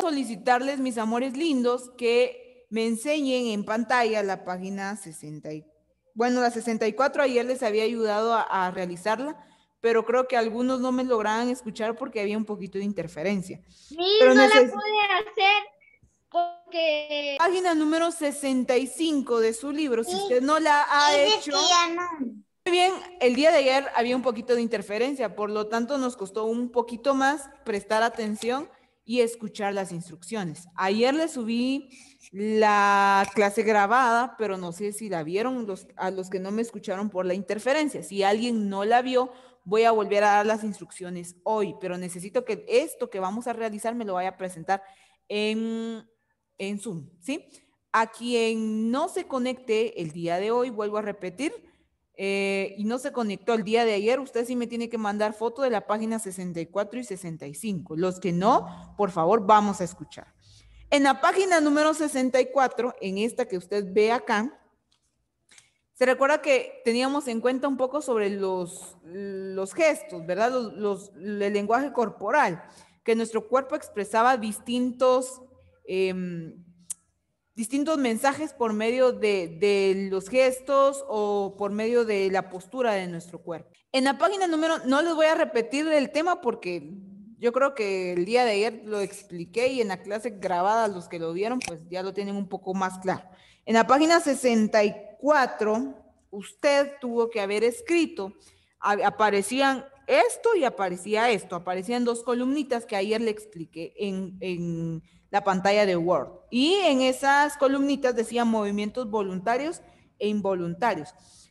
Solicitarles, mis amores lindos, que me enseñen en pantalla la página 64. Bueno, la 64 ayer les había ayudado a, realizarla, pero creo que algunos no me lograban escuchar porque había un poquito de interferencia. Sí, pero no la pude hacer porque... Página número 65 de su libro, si usted no la ha hecho... Muy bien, el día de ayer había un poquito de interferencia, por lo tanto nos costó un poquito más prestar atención y escuchar las instrucciones. Ayer le subí la clase grabada, pero no sé si la vieron a los que no me escucharon por la interferencia. Si alguien no la vio, voy a volver a dar las instrucciones hoy, pero necesito que esto que vamos a realizar me lo vaya a presentar en, en Zoom, ¿sí? A quien no se conecte el día de hoy, vuelvo a repetir, eh, y no se conectó el día de ayer, usted sí me tiene que mandar foto de la página 64 y 65. Los que no, por favor, vamos a escuchar. En la página número 64, en esta que usted ve acá, se recuerda que teníamos en cuenta un poco sobre los, los gestos, ¿verdad? Los, el lenguaje corporal, que nuestro cuerpo expresaba distintos... Em, distintos mensajes por medio de, los gestos o por medio de la postura de nuestro cuerpo. En la página número, no les voy a repetir el tema porque yo creo que el día de ayer lo expliqué y en la clase grabada los que lo vieron pues ya lo tienen un poco más claro. En la página 64 usted tuvo que haber escrito, aparecían esto y aparecía esto, aparecían dos columnitas que ayer le expliqué en, la pantalla de Word. Y en esas columnitas decían movimientos voluntarios e involuntarios.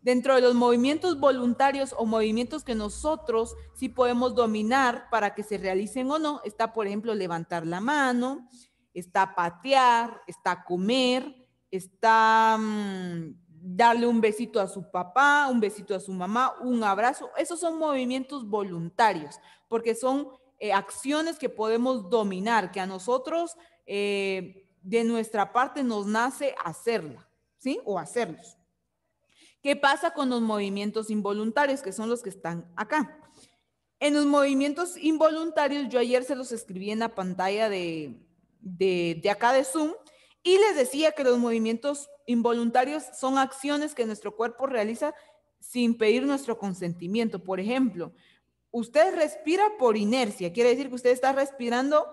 Dentro de los movimientos voluntarios o movimientos que nosotros sí podemos dominar para que se realicen o no, está, por ejemplo, levantar la mano, está patear, está comer, está... Mm, darle un besito a su papá, un besito a su mamá, un abrazo. Esos son movimientos voluntarios, porque son eh, acciones que podemos dominar, que a nosotros eh, de nuestra parte nos nace hacerla, ¿sí? O hacerlos. ¿Qué pasa con los movimientos involuntarios, que son los que están acá? En los movimientos involuntarios, yo ayer se los escribí en la pantalla de, de acá de Zoom y les decía que los movimientos involuntarios son acciones que nuestro cuerpo realiza sin pedir nuestro consentimiento. Por ejemplo, usted respira por inercia, quiere decir que usted está respirando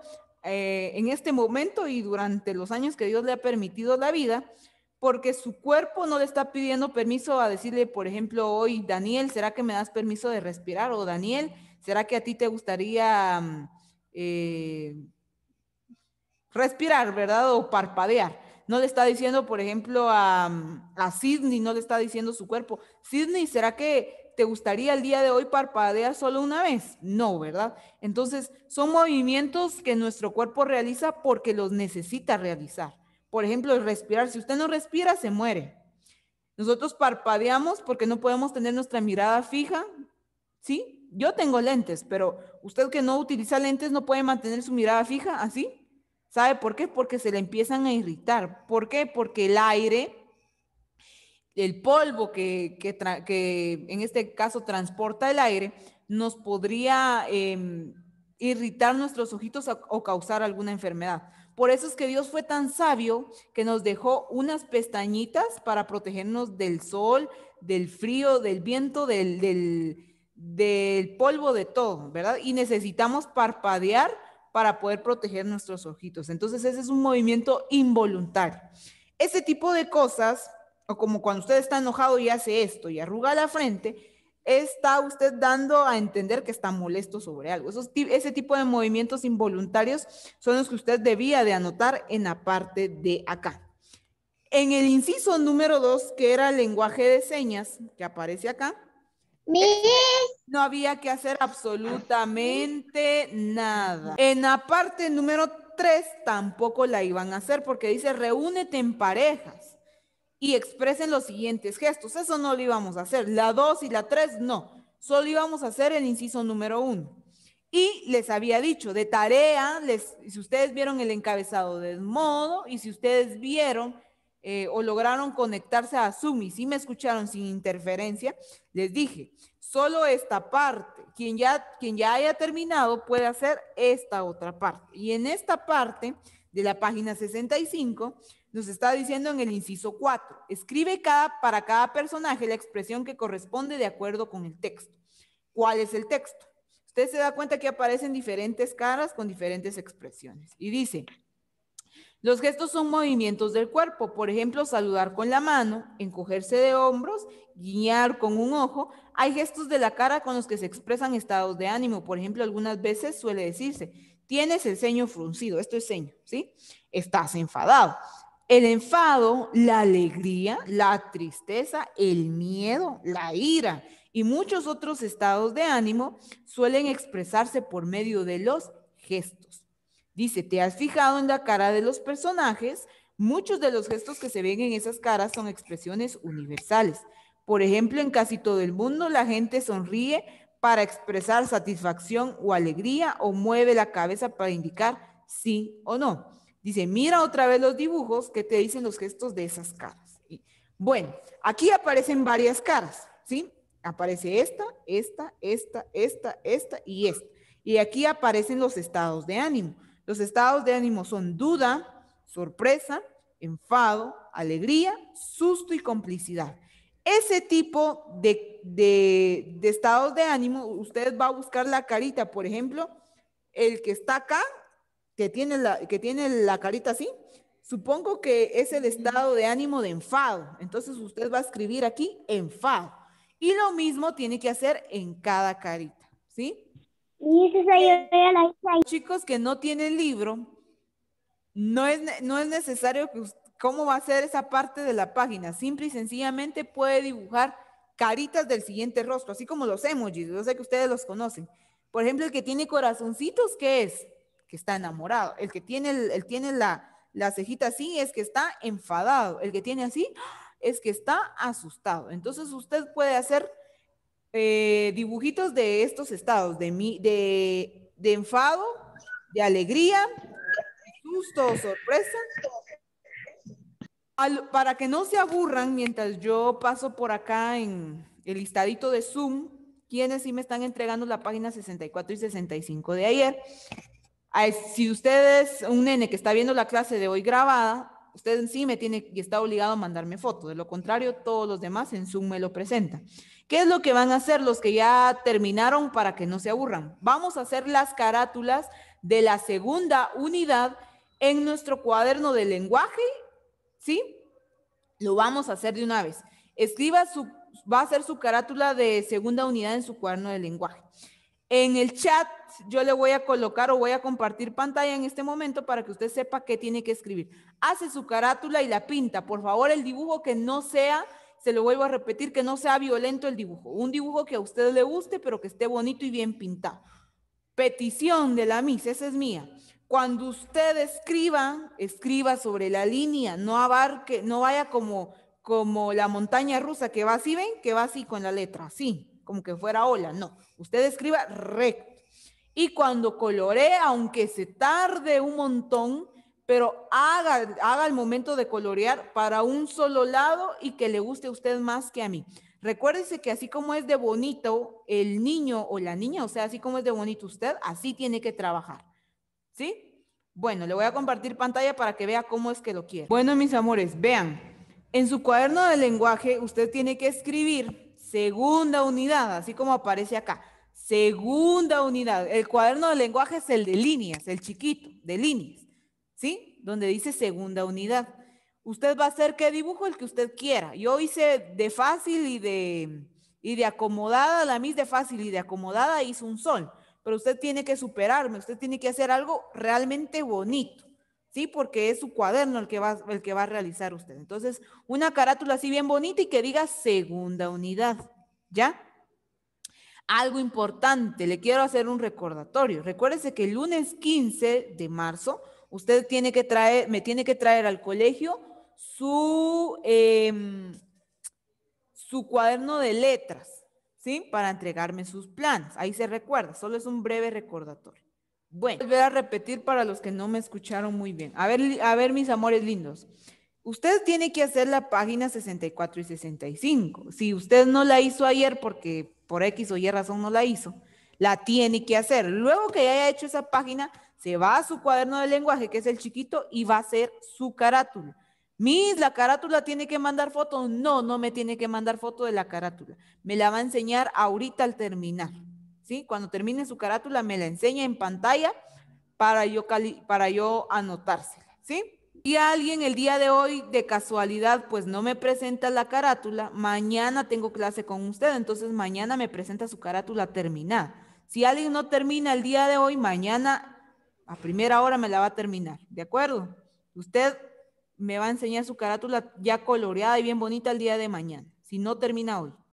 eh, en este momento y durante los años que Dios le ha permitido la vida, porque su cuerpo no le está pidiendo permiso a decirle, por ejemplo, hoy, Daniel, ¿será que me das permiso de respirar? O Daniel, ¿será que a ti te gustaría mm, eh, respirar, verdad? O parpadear no le está diciendo, por ejemplo, a, Sidney, no le está diciendo su cuerpo, Sidney, ¿será que te gustaría el día de hoy parpadear solo una vez? No, ¿verdad? Entonces, son movimientos que nuestro cuerpo realiza porque los necesita realizar. Por ejemplo, respirar, si usted no respira, se muere. Nosotros parpadeamos porque no podemos tener nuestra mirada fija, ¿sí? Yo tengo lentes, pero usted que no utiliza lentes no puede mantener su mirada fija así. ¿Sabe por qué? Porque se le empiezan a irritar. ¿Por qué? Porque el aire, el polvo que, que, en este caso transporta el aire, nos podría em, irritar nuestros ojitos o causar alguna enfermedad. Por eso es que Dios fue tan sabio que nos dejó unas pestañitas para protegernos del sol, del frío, del viento, del, del, del polvo, de todo, ¿verdad? Y necesitamos parpadear para poder proteger nuestros ojitos. Entonces, ese es un movimiento involuntario. Ese tipo de cosas, o como cuando usted está enojado y hace esto y arruga la frente, está usted dando a entender que está molesto sobre algo. ese tipo de movimientos involuntarios son los que usted debía de anotar en la parte de acá. En el inciso número dos, que era lenguaje de señas, que aparece acá, no había que hacer absolutamente nada. En la parte número 3 tampoco la iban a hacer porque dice reúnete en parejas y expresen los siguientes gestos. Eso no lo íbamos a hacer. La 2 y la 3 no. Solo íbamos a hacer el inciso número 1. Y les había dicho, de tarea, les, si ustedes vieron el encabezado del modo y si ustedes vieron eh, o lograron conectarse a Zoom y sí me escucharon sin interferencia, les dije, solo esta parte, quien ya, quien ya haya terminado puede hacer esta otra parte. Y en esta parte de la página 65 nos está diciendo en el inciso 4, escribe cada, para cada personaje la expresión que corresponde de acuerdo con el texto. ¿Cuál es el texto? Usted se da cuenta que aparecen diferentes caras con diferentes expresiones. Y dice, los gestos son movimientos del cuerpo, por ejemplo, saludar con la mano, encogerse de hombros, guiñar con un ojo. Hay gestos de la cara con los que se expresan estados de ánimo. Por ejemplo, algunas veces suele decirse, tienes el ceño fruncido, esto es ceño, ¿sí? Estás enfadado. El enfado, la alegría, la tristeza, el miedo, la ira y muchos otros estados de ánimo suelen expresarse por medio de los gestos. Dice, ¿te has fijado en la cara de los personajes? Muchos de los gestos que se ven en esas caras son expresiones universales. Por ejemplo, en casi todo el mundo la gente sonríe para expresar satisfacción o alegría o mueve la cabeza para indicar sí o no. Dice, mira otra vez los dibujos que te dicen los gestos de esas caras. Y, bueno, aquí aparecen varias caras, ¿sí? Aparece esta, esta, esta, esta, esta y esta. Y aquí aparecen los estados de ánimo. Los estados de ánimo son duda, sorpresa, enfado, alegría, susto y complicidad. Ese tipo de, estados de ánimo, usted va a buscar la carita, por ejemplo, el que está acá, que tiene la, que tiene la carita así, supongo que es el estado de ánimo de enfado. Entonces usted va a escribir aquí enfado. Y lo mismo tiene que hacer en cada carita, ¿sí? Chicos que no tienen libro, no es, no es necesario que cómo va a ser esa parte de la página. Simple y sencillamente puede dibujar caritas del siguiente rostro, así como los emojis. Yo sé que ustedes los conocen. Por ejemplo, el que tiene corazoncitos, ¿qué es? Que está enamorado. El que tiene, el, tiene la, la cejita así es que está enfadado. El que tiene así es que está asustado. Entonces usted puede hacer eh, dibujitos de estos estados, de, mi, de, de enfado, de alegría, susto, sorpresa, para que no se aburran mientras yo paso por acá en el listadito de Zoom, quienes sí me están entregando la página 64 y 65 de ayer. Si usted es un nene que está viendo la clase de hoy grabada, usted sí me tiene y está obligado a mandarme foto. De lo contrario, todos los demás en Zoom me lo presentan. ¿Qué es lo que van a hacer los que ya terminaron para que no se aburran? Vamos a hacer las carátulas de la segunda unidad en nuestro cuaderno de lenguaje, ¿sí? Lo vamos a hacer de una vez. Escriba su, va a ser su carátula de segunda unidad en su cuaderno de lenguaje. En el chat yo le voy a colocar o voy a compartir pantalla en este momento para que usted sepa qué tiene que escribir. Hace su carátula y la pinta. Por favor, el dibujo que no sea se lo vuelvo a repetir, que no sea violento el dibujo. Un dibujo que a usted le guste, pero que esté bonito y bien pintado. Petición de la misa, esa es mía. Cuando usted escriba, escriba sobre la línea, no abarque, no vaya como, como la montaña rusa que va así, ven, que va así con la letra, así, como que fuera ola, no. Usted escriba recto. Y cuando coloree, aunque se tarde un montón, pero haga, el momento de colorear para un solo lado y que le guste a usted más que a mí. Recuérdese que así como es de bonito el niño o la niña, o sea, así como es de bonito usted, así tiene que trabajar. ¿Sí? Bueno, le voy a compartir pantalla para que vea cómo es que lo quiere. Bueno, mis amores, vean. En su cuaderno de lenguaje, usted tiene que escribir segunda unidad, así como aparece acá. Segunda unidad. El cuaderno de lenguaje es el de líneas, el chiquito, de líneas. ¿sí? Donde dice segunda unidad. Usted va a hacer qué dibujo el que usted quiera. Yo hice de fácil y de, y de acomodada, la mis de fácil y de acomodada hizo un sol, pero usted tiene que superarme, usted tiene que hacer algo realmente bonito. ¿sí? Porque es su cuaderno el que, va, el que va a realizar usted. Entonces, una carátula así bien bonita y que diga segunda unidad, ¿ya? Algo importante, le quiero hacer un recordatorio. Recuérdese que el lunes 15 de marzo Usted tiene que traer, me tiene que traer al colegio su, em, su cuaderno de letras, ¿sí? Para entregarme sus planes. Ahí se recuerda, solo es un breve recordatorio. Bueno, voy a repetir para los que no me escucharon muy bien. A ver, a ver, mis amores lindos. Usted tiene que hacer la página 64 y 65. Si usted no la hizo ayer porque por X o Y razón no la hizo, la tiene que hacer. Luego que haya hecho esa página, se va a su cuaderno de lenguaje, que es el chiquito, y va a hacer su carátula. Mis, la carátula tiene que mandar fotos, No, no me tiene que mandar foto de la carátula. Me la va a enseñar ahorita al terminar. ¿Sí? Cuando termine su carátula, me la enseña en pantalla para yo, para yo anotársela. ¿Sí? Y alguien el día de hoy, de casualidad, pues no me presenta la carátula. Mañana tengo clase con usted, entonces mañana me presenta su carátula terminada si alguien no termina el día de hoy, mañana a primera hora me la va a terminar, ¿de acuerdo? Usted me va a enseñar su carátula ya coloreada y bien bonita el día de mañana, si no termina hoy.